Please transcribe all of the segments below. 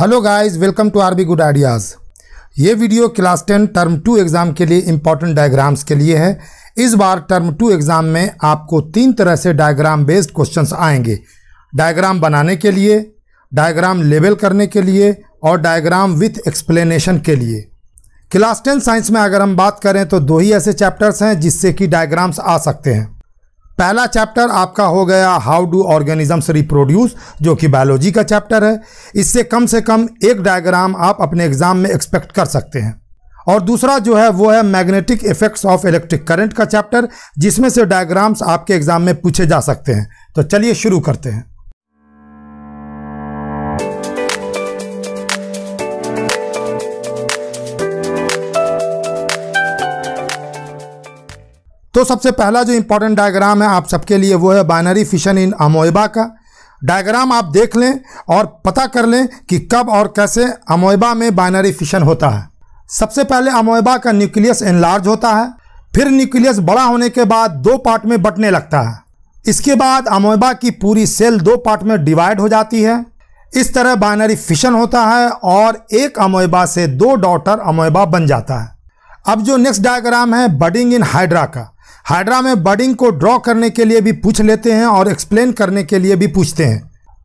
hello guys welcome to RB good ideas ये video class ten term two exam के लिए important diagrams के लिए है इस बार टर्म टू एग्ज़ाम में आपको तीन तरह से डायग्राम बेस्ड क्वेश्चंस आएंगे डायग्राम बनाने के लिए डायग्राम लेबल करने के लिए और डायग्राम विथ एक्सप्लेनेशन के लिए क्लास टेन साइंस में अगर हम बात करें तो दो ही ऐसे चैप्टर्स हैं जिससे कि डायग्राम्स आ सकते हैं पहला चैप्टर आपका हो गया हाउ डू ऑर्गेनिजम्स रिप्रोड्यूस जो कि बायोलॉजी का चैप्टर है इससे कम से कम एक डायग्राम आप अपने एग्जाम में एक्सपेक्ट कर सकते हैं और दूसरा जो है वो है magnetic effects of electric current का चैप्टर जिसमें से डायग्राम्स आपके एग्जाम में पूछे जा सकते हैं तो चलिए शुरू करते हैं तो सबसे पहला जो इम्पोर्टेंट डायग्राम है आप सबके लिए वो है बाइनरी फिशन इन अमोइबा का डायग्राम आप देख लें और पता कर लें कि कब और कैसे अमोइबा में बाइनरी फिशन होता है सबसे पहले अमोइबा का न्यूक्लियस एनलार्ज होता है फिर न्यूक्लियस बड़ा होने के बाद दो पार्ट में बटने लगता है इसके बाद अमोइबा की पूरी सेल दो पार्ट में डिवाइड हो जाती है इस तरह बाइनरी फिशन होता है और एक अमोइबा से दो डॉटर अमोइबा बन जाता है अब जो नेक्स्ट डायग्राम है बडिंग इन हाइड्रा का हाइड्रा में बर्डिंग को ड्रॉ करने के लिए भी पूछ लेते हैं और एक्सप्लेन करने के लिए भी पूछते हैं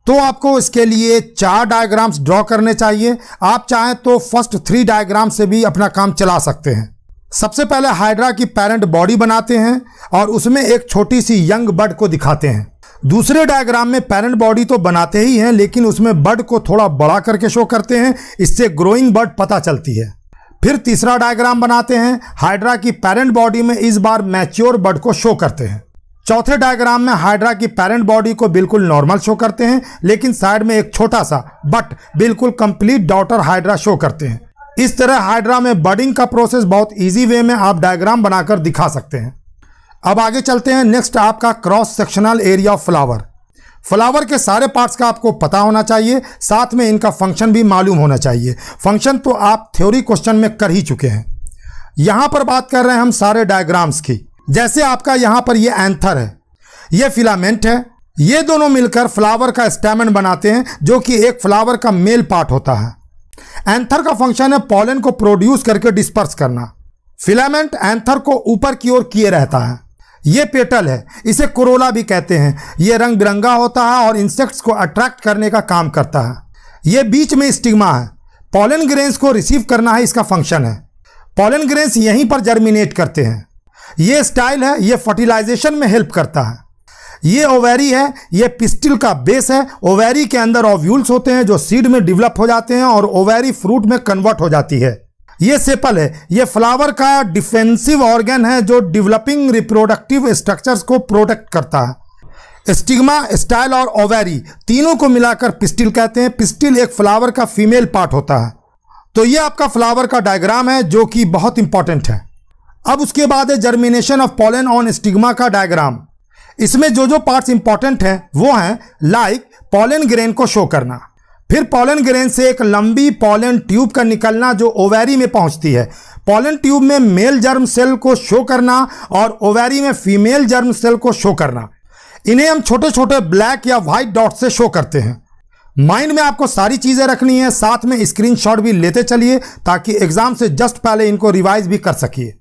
तो आपको इसके लिए चार डायग्राम्स ड्रॉ करने चाहिए आप चाहें तो फर्स्ट थ्री डायग्राम से भी अपना काम चला सकते हैं सबसे पहले हाइड्रा की पेरेंट बॉडी बनाते हैं और उसमें एक छोटी सी यंग बर्ड को दिखाते हैं दूसरे डायग्राम में पेरेंट बॉडी तो बनाते ही हैं लेकिन उसमें बर्ड को थोड़ा बड़ा करके शो करते हैं इससे ग्रोइंग बर्ड पता चलती है फिर तीसरा डायग्राम बनाते हैं हाइड्रा की पेरेंट बॉडी में इस बार मैच्योर बर्ड को शो करते हैं चौथे डायग्राम में हाइड्रा की पेरेंट बॉडी को बिल्कुल नॉर्मल शो करते हैं लेकिन साइड में एक छोटा सा बट बिल्कुल कंप्लीट डॉटर हाइड्रा शो करते हैं इस तरह हाइड्रा में बर्डिंग का प्रोसेस बहुत इजी वे में आप डायग्राम बनाकर दिखा सकते हैं अब आगे चलते हैं नेक्स्ट आपका cross sectional area of flower flower के सारे पार्ट्स का आपको पता होना चाहिए साथ में इनका फंक्शन भी मालूम होना चाहिए फंक्शन तो आप थ्योरी क्वेश्चन में कर ही चुके हैं यहाँ पर बात कर रहे हैं हम सारे डायग्राम्स की जैसे आपका यहाँ पर ये एंथर है ये फिलामेंट है ये दोनों मिलकर फ्लावर का स्टेमन बनाते हैं जो कि एक फ्लावर का मेल पार्ट होता है एंथर का फंक्शन है पॉलन को प्रोड्यूस करके डिस्पर्स करना फिलामेंट एंथर को ऊपर की ओर किए रहता है ये पेटल है इसे कोरोला भी कहते हैं ये रंग बिरंगा होता है और इंसेक्ट्स को अट्रैक्ट करने का काम करता है ये बीच में स्टिग्मा है पॉलन ग्रेन्स को रिसीव करना है इसका फंक्शन है पॉलन ग्रेन्स यहीं पर जर्मिनेट करते हैं ये स्टाइल है ये फर्टिलाइजेशन में हेल्प करता है ये ओवेरी है ये पिस्टिल का बेस है ओवेरी के अंदर ओव्यूल्स होते हैं जो सीड में डिवलप हो जाते हैं और ओवेरी फ्रूट में कन्वर्ट हो जाती है ये सेपल है ये फ्लावर का डिफेंसिव ऑर्गेन है जो डेवलपिंग रिप्रोडक्टिव स्ट्रक्चर्स को प्रोटेक्ट करता है स्टिग्मा स्टाइल और ओवेरी तीनों को मिलाकर पिस्टिल कहते हैं पिस्टिल एक फ्लावर का फीमेल पार्ट होता है तो ये आपका फ्लावर का डायग्राम है जो कि बहुत इंपॉर्टेंट है अब उसके बाद है germination of pollen on stigma का डायग्राम इसमें जो जो पार्ट्स इंपॉर्टेंट हैं वो हैं लाइक पॉलन ग्रेन को शो करना फिर पॉलन ग्रेन से एक लंबी पॉलन ट्यूब का निकलना जो ओवेरी में पहुंचती है पॉलन ट्यूब में मेल जर्म सेल को शो करना और ओवेरी में फीमेल जर्म सेल को शो करना इन्हें हम छोटे छोटे ब्लैक या व्हाइट डॉट से शो करते हैं माइंड में आपको सारी चीज़ें रखनी है साथ में स्क्रीनशॉट भी लेते चलिए ताकि एग्ज़ाम से जस्ट पहले इनको रिवाइज भी कर सकिए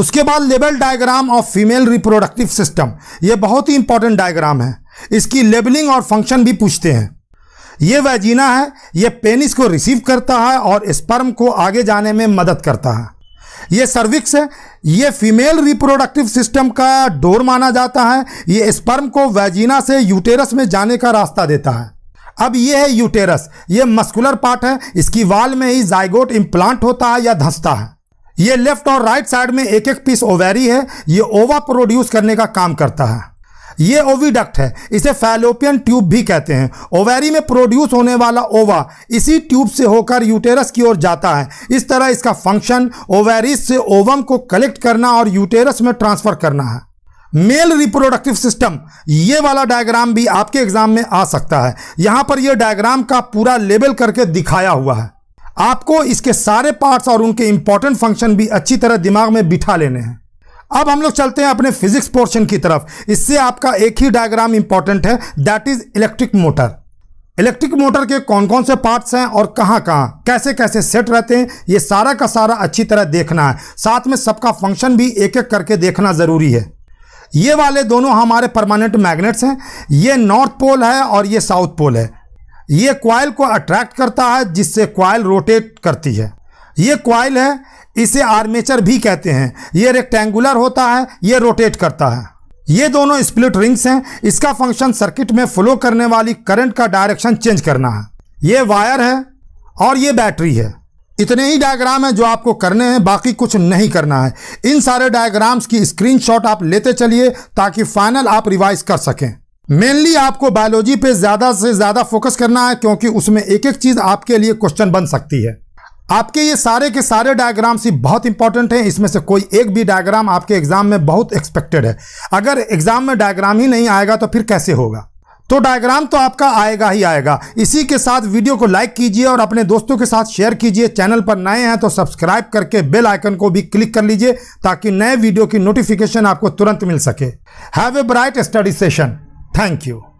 उसके बाद label diagram of female reproductive system ये बहुत ही इंपॉर्टेंट डायग्राम है इसकी लेबलिंग और फंक्शन भी पूछते हैं ये वैजीना है ये पेनिस को रिसीव करता है और स्पर्म को आगे जाने में मदद करता है ये सर्विक्स है ये फीमेल रिप्रोडक्टिव सिस्टम का डोर माना जाता है ये स्पर्म को वैजीना से यूटेरस में जाने का रास्ता देता है अब ये है यूटेरस ये मस्कुलर पार्ट है इसकी वाल में ही जाइगोट इम्प्लांट होता है या धंसता है ये लेफ्ट और राइट साइड में एक एक पीस ओवेरी है ये ओवा प्रोड्यूस करने का काम करता है ये ओविडक्ट है इसे फैलोपियन ट्यूब भी कहते हैं ओवेरी में प्रोड्यूस होने वाला ओवा इसी ट्यूब से होकर यूटेरस की ओर जाता है इस तरह इसका फंक्शन ओवेरिस से ओवम को कलेक्ट करना और यूटेरस में ट्रांसफर करना है मेल रिप्रोडक्टिव सिस्टम ये वाला डायग्राम भी आपके एग्जाम में आ सकता है यहां पर यह डायग्राम का पूरा लेबल करके दिखाया हुआ है आपको इसके सारे पार्ट्स और उनके इंपॉर्टेंट फंक्शन भी अच्छी तरह दिमाग में बिठा लेने हैं अब हम लोग चलते हैं अपने फिजिक्स पोर्शन की तरफ इससे आपका एक ही डायग्राम इंपॉर्टेंट है that is electric motor electric motor के कौन कौन से पार्ट्स हैं और कहाँ कहाँ कैसे कैसे सेट रहते हैं ये सारा का सारा अच्छी तरह देखना है साथ में सबका फंक्शन भी एक एक करके देखना ज़रूरी है ये वाले दोनों हमारे परमानेंट मैग्नेट्स हैं ये नॉर्थ पोल है और ये साउथ पोल है ये क्वाइल को अट्रैक्ट करता है जिससे क्वाइल रोटेट करती है ये क्वाइल है इसे आर्मेचर भी कहते हैं ये रेक्टेंगुलर होता है ये रोटेट करता है ये दोनों स्प्लिट रिंग्स हैं इसका फंक्शन सर्किट में फ्लो करने वाली करंट का डायरेक्शन चेंज करना है ये वायर है और ये बैटरी है इतने ही डायग्राम हैं जो आपको करने हैं बाकी कुछ नहीं करना है इन सारे डायग्राम्स की स्क्रीनशॉट आप लेते चलिए ताकि फाइनल आप रिवाइज कर सकें मेनली आपको बायोलॉजी पे ज़्यादा से ज़्यादा फोकस करना है क्योंकि उसमें एक एक चीज़ आपके लिए क्वेश्चन बन सकती है आपके ये सारे के सारे डायग्राम्स ही बहुत इंपॉर्टेंट हैं इसमें से कोई एक भी डायग्राम आपके एग्जाम में बहुत एक्सपेक्टेड है अगर एग्जाम में डायग्राम ही नहीं आएगा तो फिर कैसे होगा तो डायग्राम तो आपका आएगा ही आएगा इसी के साथ वीडियो को लाइक कीजिए और अपने दोस्तों के साथ शेयर कीजिए चैनल पर नए हैं तो सब्सक्राइब करके बेल आइकन को भी क्लिक कर लीजिए ताकि नए वीडियो की नोटिफिकेशन आपको तुरंत मिल सके have a bright study session thank you